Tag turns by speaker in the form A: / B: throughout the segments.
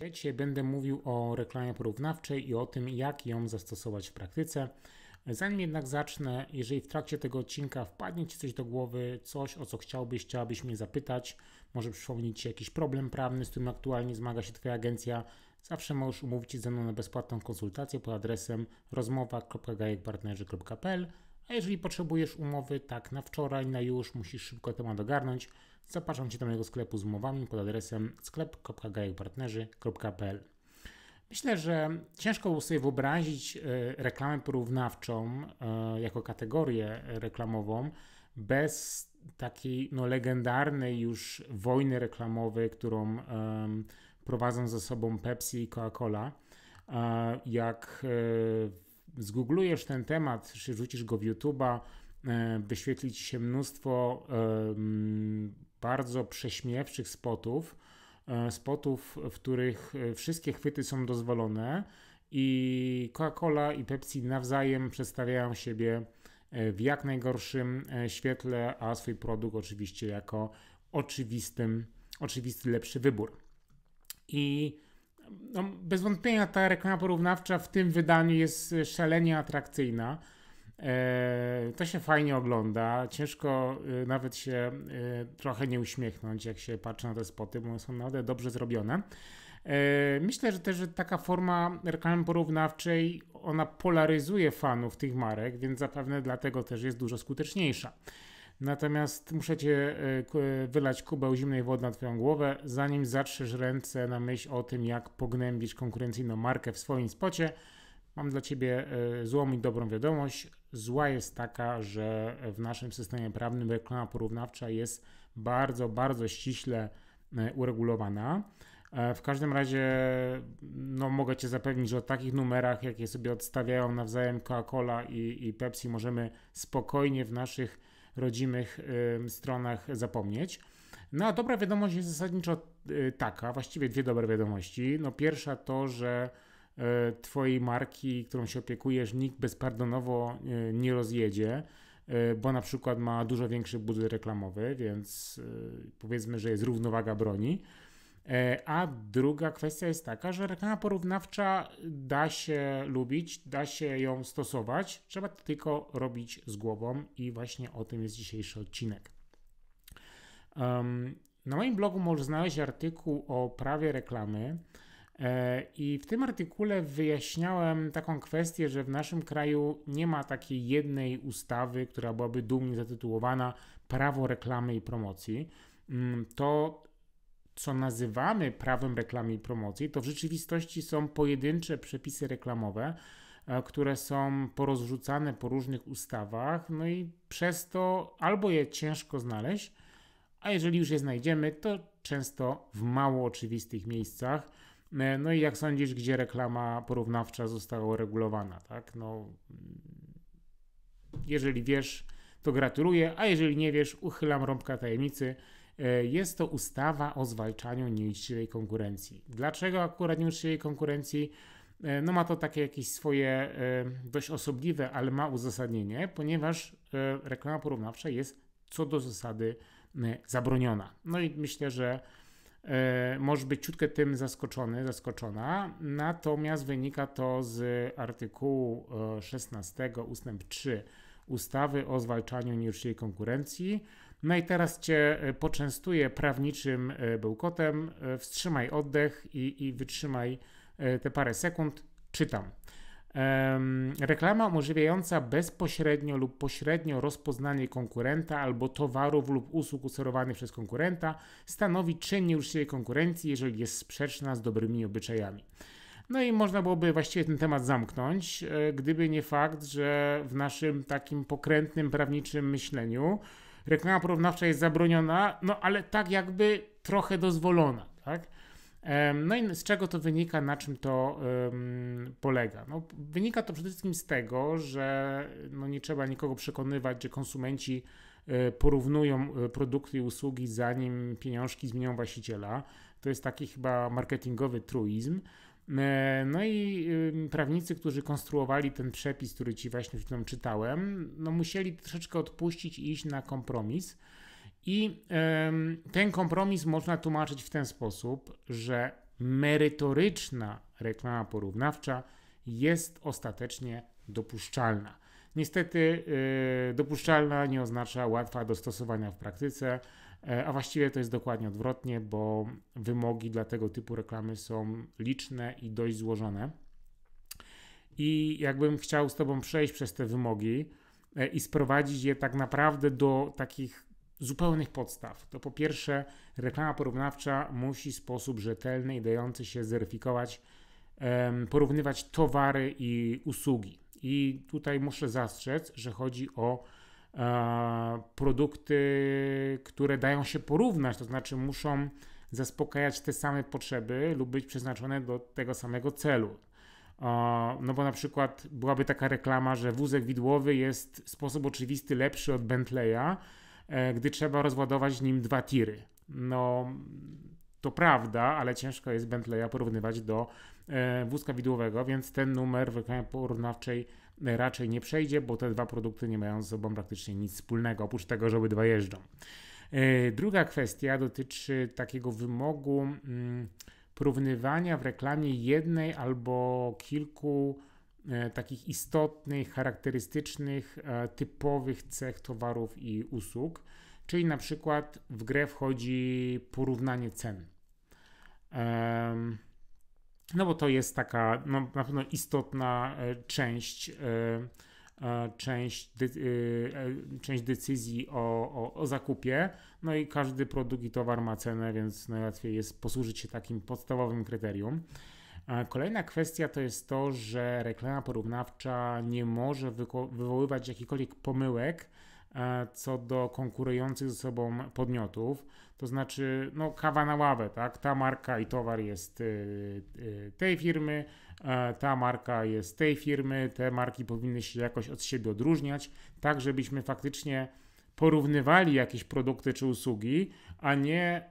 A: podcaście. Dzisiaj będę mówił o reklamie porównawczej i o tym, jak ją zastosować w praktyce. Zanim jednak zacznę, jeżeli w trakcie tego odcinka wpadnie Ci coś do głowy, coś o co chciałbyś, chciałabyś mnie zapytać, może przypomnieć Ci jakiś problem prawny, z którym aktualnie zmaga się Twoja agencja, zawsze możesz umówić się ze mną na bezpłatną konsultację pod adresem rozmowa.gajekpartnerzy.pl a jeżeli potrzebujesz umowy, tak na wczoraj, na już, musisz szybko temat ogarnąć, zapraszam Cię do mojego sklepu z umowami pod adresem sklep.gajekpartnerzy.pl Myślę, że ciężko sobie wyobrazić e, reklamę porównawczą e, jako kategorię reklamową bez takiej no, legendarnej już wojny reklamowej, którą prowadzą ze sobą Pepsi i Coca-Cola. E, jak zgooglujesz ten temat, czy rzucisz go w YouTube'a, e, wyświetli ci się mnóstwo bardzo prześmiewczych spotów, e, spotów, w których e, wszystkie chwyty są dozwolone i Coca-Cola i Pepsi nawzajem przedstawiają siebie w jak najgorszym świetle, a swój produkt oczywiście jako oczywistym, oczywisty lepszy wybór. I no, bez wątpienia ta reklama porównawcza w tym wydaniu jest e, szalenie atrakcyjna. E, to się fajnie ogląda. Ciężko e, nawet się trochę nie uśmiechnąć, jak się patrzy na te spoty, bo są naprawdę dobrze zrobione. Myślę, że też że taka forma reklamy porównawczej ona polaryzuje fanów tych marek, więc zapewne dlatego też jest dużo skuteczniejsza. Natomiast muszę cię e, e, wylać kubeł zimnej wody na twoją głowę, zanim zatrzesz ręce na myśl o tym, jak pognębić konkurencyjną markę w swoim spocie. Mam dla ciebie e, złą i dobrą wiadomość. Zła jest taka, że w naszym systemie prawnym reklama porównawcza jest bardzo, bardzo ściśle uregulowana. W każdym razie no, mogę Cię zapewnić, że o takich numerach, jakie sobie odstawiają nawzajem Coca-Cola i, i Pepsi, możemy spokojnie w naszych rodzimych stronach zapomnieć. No a dobra wiadomość jest zasadniczo y, taka, właściwie dwie dobre wiadomości. No pierwsza to, że y, twojej marki, którą się opiekujesz, nikt bezpardonowo y, nie rozjedzie, bo na przykład ma dużo większy budżet reklamowy, więc powiedzmy, że jest równowaga broni. E, a druga kwestia jest taka, że reklama porównawcza da się lubić, da się ją stosować, trzeba to tylko robić z głową i właśnie o tym jest dzisiejszy odcinek. na moim blogu możesz znaleźć artykuł o prawie reklamy. E, I w tym artykule wyjaśniałem taką kwestię, że w naszym kraju nie ma takiej jednej ustawy, która byłaby dumnie zatytułowana Prawo reklamy i promocji. Mm, to co nazywamy prawem reklamy i promocji, to w rzeczywistości są pojedyncze przepisy reklamowe, e, które są porozrzucane po różnych ustawach, no i przez to albo je ciężko znaleźć, a jeżeli już je znajdziemy, to często w mało oczywistych miejscach. E, no i jak sądzisz, gdzie reklama porównawcza została uregulowana, tak? No, jeżeli wiesz, to gratuluję, a jeżeli nie wiesz, uchylam rąbka tajemnicy. E, jest to ustawa o zwalczaniu nieuczciwej konkurencji. Dlaczego akurat nieuczciwej konkurencji? E, no ma to takie jakieś swoje e, dość osobliwe, ale ma uzasadnienie, ponieważ reklama porównawcza jest co do zasady zabroniona. No i myślę, że może być ciutkę tym zaskoczony, zaskoczona, natomiast wynika to z artykułu 16 ustęp 3 ustawy o zwalczaniu nieuczciwej konkurencji, no i teraz cię y, poczęstuję prawniczym y, bełkotem. Y, wstrzymaj oddech i, i wytrzymaj te parę sekund. Czytam. Reklama umożliwiająca bezpośrednio lub pośrednio rozpoznanie konkurenta albo towarów lub usług oferowanych przez konkurenta stanowi czyn nieuczciwej konkurencji, jeżeli jest sprzeczna z dobrymi obyczajami. No i można byłoby właściwie ten temat zamknąć, gdyby nie fakt, że w naszym takim pokrętnym prawniczym myśleniu reklama porównawcza jest zabroniona, no ale tak jakby trochę dozwolona, tak? No i z czego to wynika, na czym to um, polega? No, wynika to przede wszystkim z tego, że no, nie trzeba nikogo przekonywać, że konsumenci y, porównują e, produkty i usługi, zanim pieniążki zmienią właściciela. To jest taki chyba marketingowy truizm. E, no i prawnicy, którzy konstruowali ten przepis, który ci właśnie w tym czytałem, no musieli troszeczkę odpuścić i iść na kompromis. I ten kompromis można tłumaczyć w ten sposób, że merytoryczna reklama porównawcza jest ostatecznie dopuszczalna. Niestety, y, dopuszczalna nie oznacza łatwa do stosowania w praktyce E, a właściwie to jest dokładnie odwrotnie, bo wymogi dla tego typu reklamy są liczne i dość złożone. I jakbym chciał z Tobą przejść przez te wymogi e, i sprowadzić je tak naprawdę do takich zupełnych podstaw, to po pierwsze, reklama porównawcza musi w sposób rzetelny i dający się zeryfikować porównywać towary i usługi. I tutaj muszę zastrzec, że chodzi o E, produkty, które dają się porównać, to znaczy muszą zaspokajać te same potrzeby lub być przeznaczone do tego samego celu. E, no bo na przykład byłaby taka reklama, że wózek widłowy jest w sposób oczywisty lepszy od Bentleya, e, gdy trzeba rozładować nim dwa tiry. No to prawda, ale ciężko jest Bentleya porównywać do wózka widłowego, więc ten numer w reklamie porównawczej raczej nie przejdzie, bo te dwa produkty nie mają ze sobą praktycznie nic wspólnego, oprócz tego, że obydwa jeżdżą. E, druga kwestia dotyczy takiego wymogu mm, porównywania w reklamie jednej albo kilku e, takich istotnych, charakterystycznych, e, typowych cech towarów i usług. Czyli na przykład w grę wchodzi porównanie cen. Um, no bo to jest taka no, na pewno istotna e, część e, e, część, de część decyzji o, o, o, zakupie. No i każdy produkt i towar ma cenę, więc najłatwiej jest posłużyć się takim podstawowym kryterium. Kolejna kwestia to jest to, że reklama porównawcza nie może wywoływać jakichkolwiek pomyłek co do konkurujących ze sobą podmiotów. To znaczy, no, kawa na ławę, tak? Ta marka i towar jest y, y, tej firmy, y, ta marka jest tej firmy, te marki powinny się jakoś od siebie odróżniać, tak żebyśmy faktycznie porównywali jakieś produkty czy usługi, a nie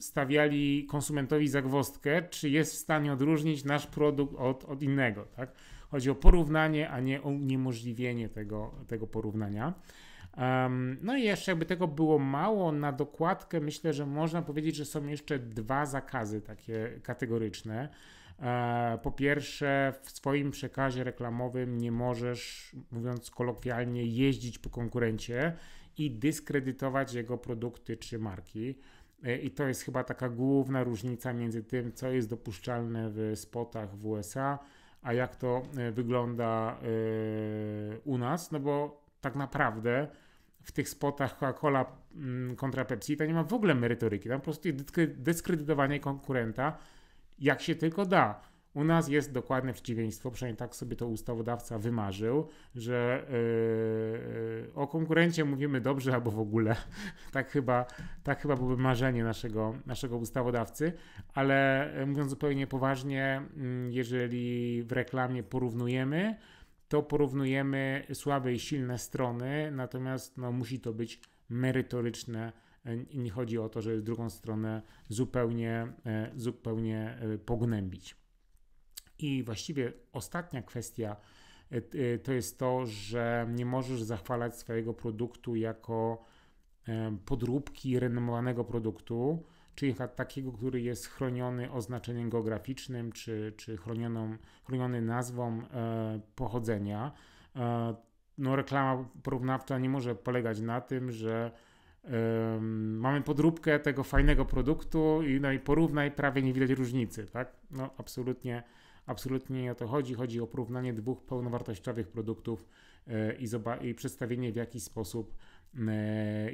A: stawiali konsumentowi zagwostkę, czy jest w stanie odróżnić nasz produkt od, od innego, tak? Chodzi o porównanie, a nie o uniemożliwienie tego, tego porównania no i jeszcze jakby tego było mało, na dokładkę myślę, że można powiedzieć, że są jeszcze dwa zakazy takie kategoryczne. E, po pierwsze, w swoim przekazie reklamowym nie możesz, mówiąc kolokwialnie, jeździć po konkurencie i dyskredytować jego produkty czy marki. E, I to jest chyba taka główna różnica między tym, co jest dopuszczalne w spotach w USA, a jak to e, wygląda u nas, no bo tak naprawdę w tych spotach Coca-Cola mm, kontra Pepsi, to nie ma w ogóle merytoryki. Tam po prostu jest dyskredytowanie konkurenta, jak się tylko da. U nas jest dokładne przeciwieństwo, przynajmniej tak sobie to ustawodawca wymarzył, że yy, yy o konkurencie mówimy dobrze albo w ogóle. Tak chyba, tak chyba byłoby marzenie naszego, naszego ustawodawcy, ale yy, mówiąc zupełnie poważnie, mm, jeżeli w reklamie porównujemy, to porównujemy słabe i silne strony, natomiast no, musi to być merytoryczne. E, nie chodzi o to, żeby drugą stronę zupełnie, e, zupełnie e, pognębić. I właściwie ostatnia kwestia to jest to, że nie możesz zachwalać swojego produktu jako podróbki renomowanego produktu, czyli takiego, który jest chroniony oznaczeniem geograficznym, czy, czy chronioną, chroniony nazwą e, pochodzenia. E, no, reklama porównawcza nie może polegać na tym, że Um, mamy podróbkę tego fajnego produktu i, no i porównaj, prawie nie widać różnicy, tak? No absolutnie, absolutnie nie o to chodzi. Chodzi o porównanie dwóch pełnowartościowych produktów yy, i, zoba- i przedstawienie w jaki sposób yy,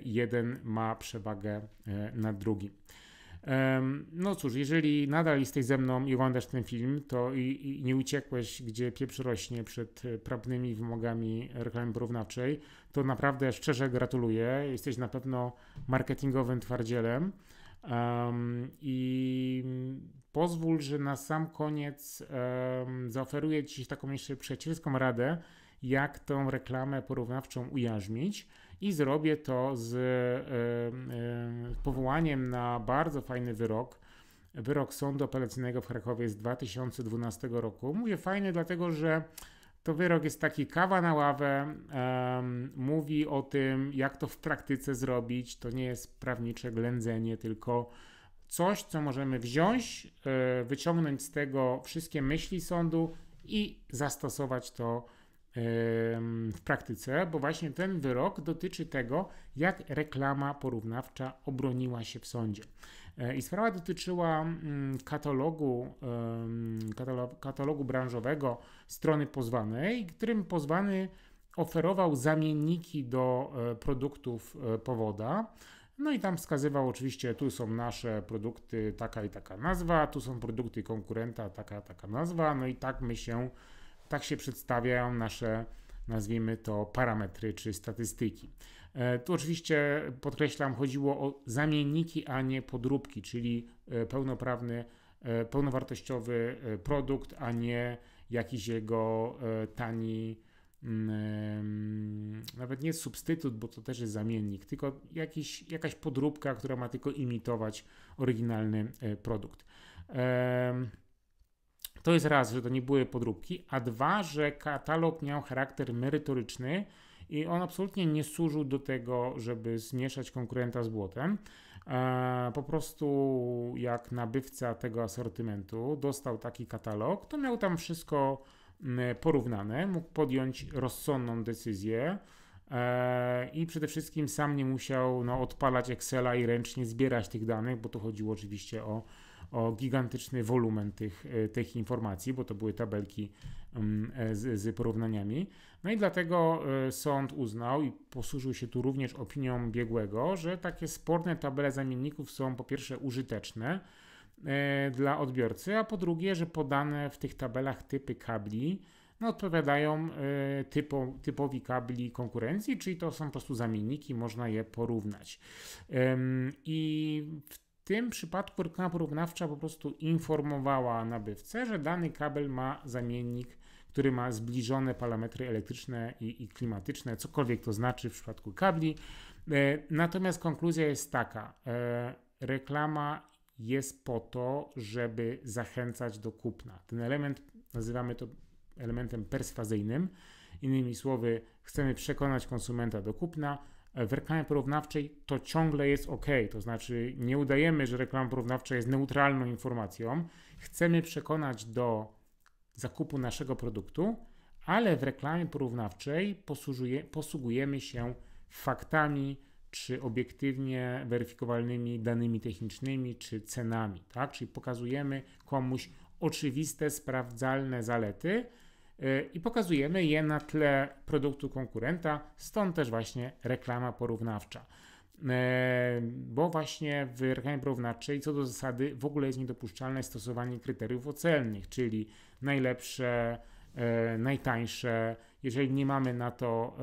A: jeden ma przewagę yy, nad drugim. No cóż, jeżeli nadal jesteś ze mną i oglądasz ten film, to i, i nie uciekłeś, gdzie pieprz rośnie przed e, prawnymi wymogami reklamy porównawczej, to naprawdę szczerze gratuluję. Jesteś na pewno marketingowym twardzielem. Um, I pozwól, że na sam koniec um, zaoferuję Ci taką jeszcze przyjacielską radę, jak tą reklamę porównawczą ujarzmić i zrobię to z y, y, powołaniem na bardzo fajny wyrok. Wyrok Sądu Apelacyjnego w Krakowie z 2012 roku. Mówię fajny, dlatego że to wyrok jest taki kawa na ławę, mówi o tym, jak to w praktyce zrobić. To nie jest prawnicze ględzenie, tylko coś, co możemy wziąć, y, wyciągnąć z tego wszystkie myśli sądu i zastosować to w praktyce, bo właśnie ten wyrok dotyczy tego, jak reklama porównawcza obroniła się w sądzie. E, I sprawa dotyczyła mm, katalogu, katalogu branżowego strony pozwanej, którym pozwany oferował zamienniki do e, produktów e, powoda. No i tam wskazywał oczywiście, tu są nasze produkty, taka i taka nazwa, tu są produkty konkurenta, taka, taka nazwa, no i tak my się tak się przedstawiają nasze, nazwijmy to, parametry czy statystyki. E, tu oczywiście podkreślam, chodziło o zamienniki, a nie podróbki, czyli e, pełnoprawny, e, pełnowartościowy produkt, a nie jakiś jego tani, mm, nawet nie substytut, bo to też jest zamiennik, tylko jakiś, jakaś podróbka, która ma tylko imitować oryginalny produkt. To jest raz, że to nie były podróbki, a dwa, że katalog miał charakter merytoryczny i on absolutnie nie służył do tego, żeby zmieszać konkurenta z błotem. E, po prostu jak nabywca tego asortymentu dostał taki katalog, to miał tam wszystko porównane, mógł podjąć rozsądną decyzję e, i przede wszystkim sam nie musiał no, odpalać Excela i ręcznie zbierać tych danych, bo tu chodziło oczywiście o o gigantyczny wolumen tych, e, tych informacji, bo to były tabelki mm, e, z, z porównaniami. No i dlatego e, sąd uznał i posłużył się tu również opinią biegłego, że takie sporne tabele zamienników są po pierwsze użyteczne dla odbiorcy, a po drugie, że podane w tych tabelach typy kabli no, odpowiadają typo, typowi kabli konkurencji, czyli to są po prostu zamienniki, można je porównać. I w tym przypadku reklama porównawcza po prostu informowała nabywcę, że dany kabel ma zamiennik, który ma zbliżone parametry elektryczne i, i klimatyczne, cokolwiek to znaczy w przypadku kabli. E, natomiast konkluzja jest taka: e, reklama jest po to, żeby zachęcać do kupna. Ten element nazywamy to elementem perswazyjnym. Innymi słowy, chcemy przekonać konsumenta do kupna E, w reklamie porównawczej to ciągle jest ok. To znaczy, nie udajemy, że reklama porównawcza jest neutralną informacją. Chcemy przekonać do zakupu naszego produktu, ale w reklamie porównawczej posługujemy się faktami czy obiektywnie weryfikowalnymi danymi technicznymi czy cenami, tak? Czyli pokazujemy komuś oczywiste, sprawdzalne zalety, E, i pokazujemy je na tle produktu konkurenta, stąd też właśnie reklama porównawcza. E, bo właśnie w reklamie porównawczej co do zasady w ogóle jest niedopuszczalne stosowanie kryteriów ocelnych, czyli najlepsze, e, najtańsze. Jeżeli nie mamy na to,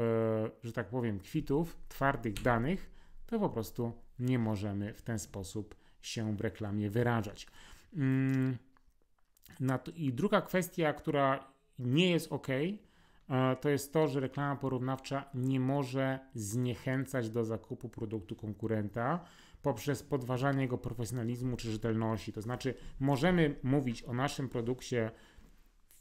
A: że tak powiem, kwitów, twardych danych, to po prostu nie możemy w ten sposób się w reklamie wyrażać. Mm, I druga kwestia, która nie jest ok, e, to jest to, że reklama porównawcza nie może zniechęcać do zakupu produktu konkurenta poprzez podważanie jego profesjonalizmu czy rzetelności. To znaczy, możemy mówić o naszym produkcie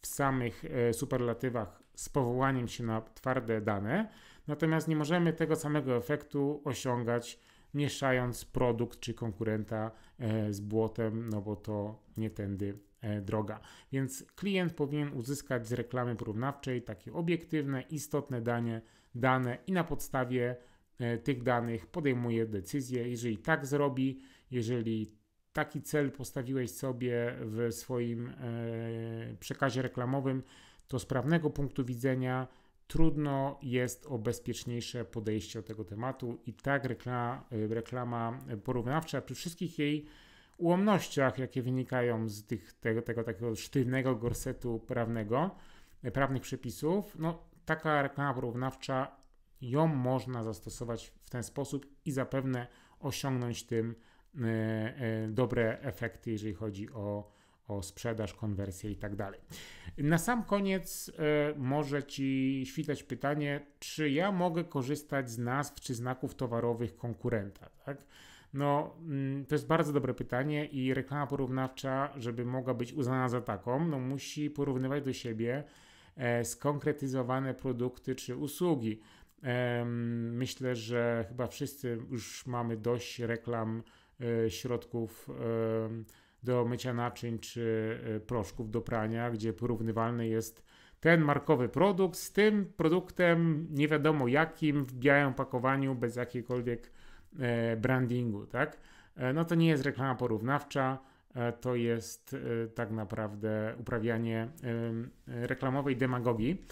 A: w samych e, superlatywach z powołaniem się na twarde dane, natomiast nie możemy tego samego efektu osiągać mieszając produkt czy konkurenta e, z błotem, no bo to nie tędy E, droga. Więc klient powinien uzyskać z reklamy porównawczej takie obiektywne, istotne dane, dane i na podstawie e, tych danych podejmuje decyzję. Jeżeli tak zrobi, jeżeli taki cel postawiłeś sobie w swoim e, przekazie reklamowym, to z prawnego punktu widzenia trudno jest o bezpieczniejsze podejście do tego tematu i tak reklama, reklama porównawcza przy wszystkich jej ułomnościach, jakie wynikają z tych, tego, tego takiego sztywnego gorsetu prawnego, e, prawnych przepisów, no taka reklama porównawcza, ją można zastosować w ten sposób i zapewne osiągnąć tym e, e, dobre efekty, jeżeli chodzi o, o sprzedaż, konwersję i tak dalej. Na sam koniec może Ci świtać pytanie, czy ja mogę korzystać z nazw czy znaków towarowych konkurenta, tak? No, mm, to jest bardzo dobre pytanie i reklama porównawcza, żeby mogła być uznana za taką, no musi porównywać do siebie e, skonkretyzowane produkty czy usługi. Myślę, że chyba wszyscy już mamy dość reklam e, środków do mycia naczyń czy e, proszków do prania, gdzie porównywalny jest ten markowy produkt z tym produktem, nie wiadomo jakim, w białym pakowaniu bez jakiejkolwiek E, brandingu, tak? E, no to nie jest reklama porównawcza, e, to jest tak naprawdę uprawianie reklamowej demagogii.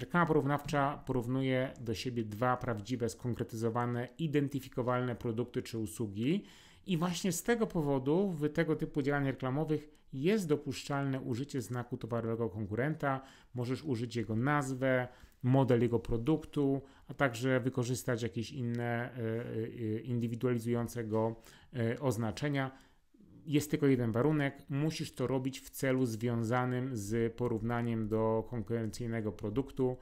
A: Reklama porównawcza porównuje do siebie dwa prawdziwe, skonkretyzowane, identyfikowalne produkty czy usługi. I właśnie z tego powodu w tego typu działaniach reklamowych jest dopuszczalne użycie znaku towarowego konkurenta. Możesz użyć jego nazwę, model jego produktu, a także wykorzystać jakieś inne e, e, indywidualizujące go e, oznaczenia. Jest tylko jeden warunek: musisz to robić w celu związanym z porównaniem do konkurencyjnego produktu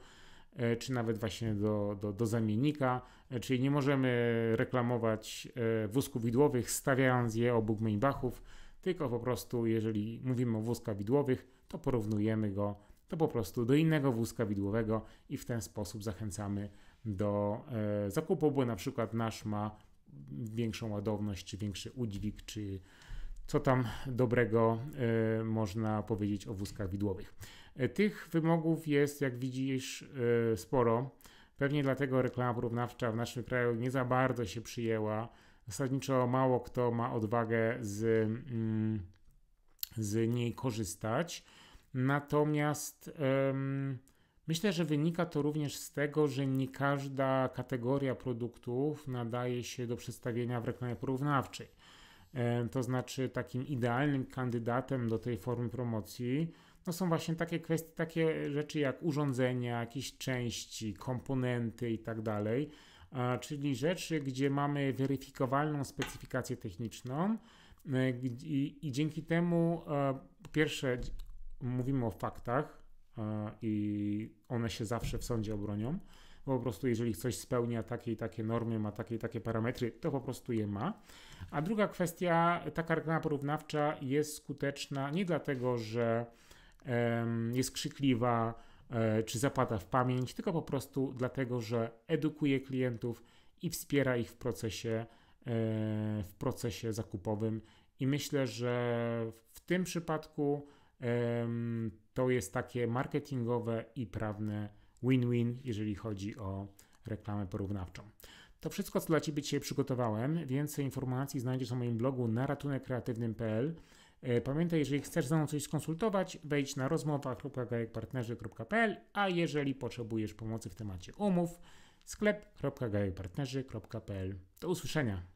A: czy nawet właśnie do, do, do zamiennika, czyli nie możemy reklamować wózków widłowych stawiając je obok Maybachów, tylko po prostu jeżeli mówimy o wózkach widłowych, to porównujemy go to po prostu do innego wózka widłowego i w ten sposób zachęcamy do e, zakupu, bo na przykład nasz ma większą ładowność, czy większy udźwig, czy co tam dobrego e, można powiedzieć o wózkach widłowych. E, tych wymogów jest, jak widzisz, sporo. Pewnie dlatego reklama porównawcza w naszym kraju nie za bardzo się przyjęła. Zasadniczo mało kto ma odwagę z, mm, z niej korzystać. Natomiast. Y, Myślę, że wynika to również z tego, że nie każda kategoria produktów nadaje się do przedstawienia w reklamie porównawczej. E, to znaczy, takim idealnym kandydatem do tej formy promocji no są właśnie takie kwestie, takie rzeczy jak urządzenia, jakieś części, komponenty itd. Tak czyli rzeczy, gdzie mamy weryfikowalną specyfikację techniczną e, i, i dzięki temu, e, po pierwsze, mówimy o faktach, E, i one się zawsze w sądzie obronią. Bo po prostu jeżeli coś spełnia takie i takie normy, ma takie i takie parametry, to po prostu je ma. A druga kwestia, ta karta porównawcza jest skuteczna nie dlatego, że jest krzykliwa e, czy zapada w pamięć, tylko po prostu dlatego, że edukuje klientów i wspiera ich w procesie, e, w procesie zakupowym. I myślę, że w tym przypadku to jest takie marketingowe i prawne win-win, jeżeli chodzi o reklamę porównawczą. To wszystko, co dla Ciebie dzisiaj przygotowałem. Więcej informacji znajdziesz na moim blogu na ratunekkreatywnym.pl. E, pamiętaj, jeżeli chcesz ze mną coś skonsultować, wejdź na rozmowa.gajekpartnerzy.pl, a jeżeli potrzebujesz pomocy w temacie umów, sklep.gajekpartnerzy.pl. Do usłyszenia!